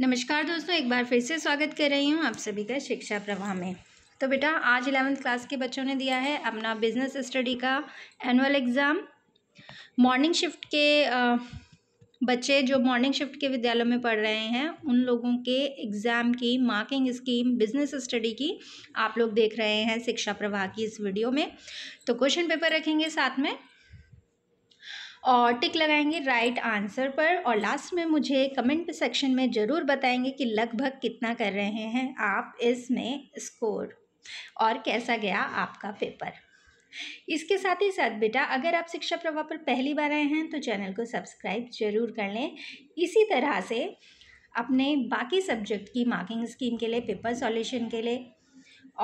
नमस्कार दोस्तों एक बार फिर से स्वागत कर रही हूँ आप सभी का शिक्षा प्रवाह में तो बेटा आज इलेवेंथ क्लास के बच्चों ने दिया है अपना बिजनेस स्टडी का एनुअल एग्ज़ाम मॉर्निंग शिफ्ट के बच्चे जो मॉर्निंग शिफ्ट के विद्यालयों में पढ़ रहे हैं उन लोगों के एग्ज़ाम की मार्किंग स्कीम बिजनेस स्टडी की आप लोग देख रहे हैं शिक्षा प्रवाह की इस वीडियो में तो क्वेश्चन पेपर रखेंगे साथ में और टिक लगाएंगे राइट आंसर पर और लास्ट में मुझे कमेंट सेक्शन में ज़रूर बताएंगे कि लगभग कितना कर रहे हैं आप इसमें स्कोर और कैसा गया आपका पेपर इसके साथ ही साथ बेटा अगर आप शिक्षा प्रभाव पर पहली बार आए हैं तो चैनल को सब्सक्राइब जरूर कर लें इसी तरह से अपने बाकी सब्जेक्ट की मार्किंग स्कीम के लिए पेपर सॉल्यूशन के लिए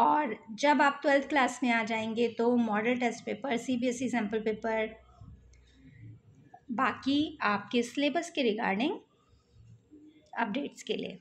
और जब आप ट्वेल्थ क्लास में आ जाएंगे तो model test paper CBSE sample paper बाकी आपके सिलेबस के रिगार्डिंग अपडेट्स के लिए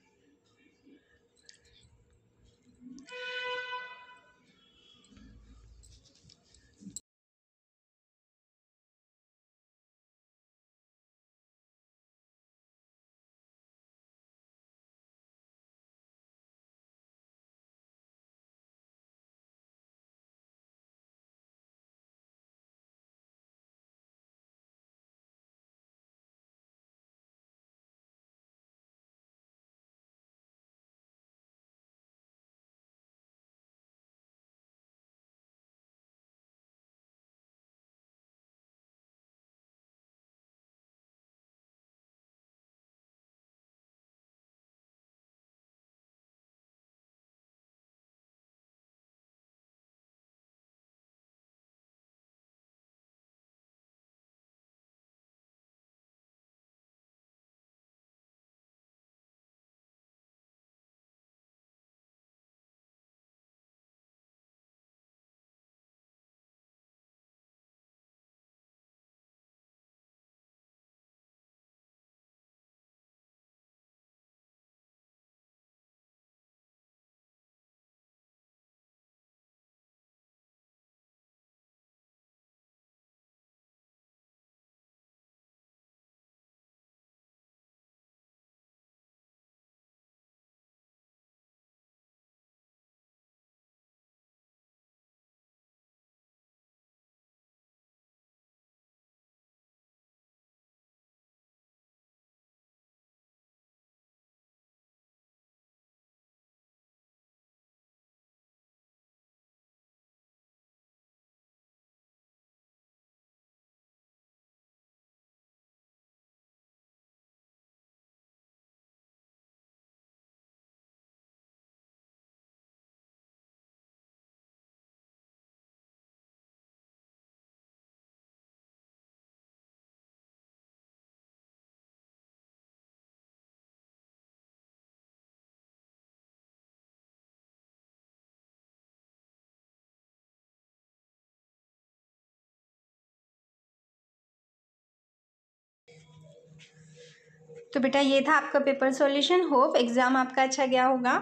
तो बेटा ये था आपका पेपर सॉल्यूशन होप एग्ज़ाम आपका अच्छा गया होगा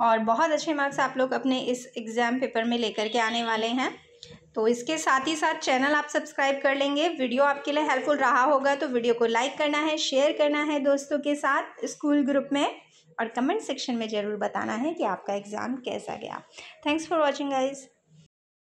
और बहुत अच्छे मार्क्स आप लोग अपने इस एग्ज़ाम पेपर में लेकर के आने वाले हैं तो इसके साथ ही साथ चैनल आप सब्सक्राइब कर लेंगे वीडियो आपके लिए हेल्पफुल रहा होगा तो वीडियो को लाइक करना है शेयर करना है दोस्तों के साथ स्कूल ग्रुप में और कमेंट सेक्शन में ज़रूर बताना है कि आपका एग्ज़ाम कैसा गया थैंक्स फॉर वॉचिंग गाइज़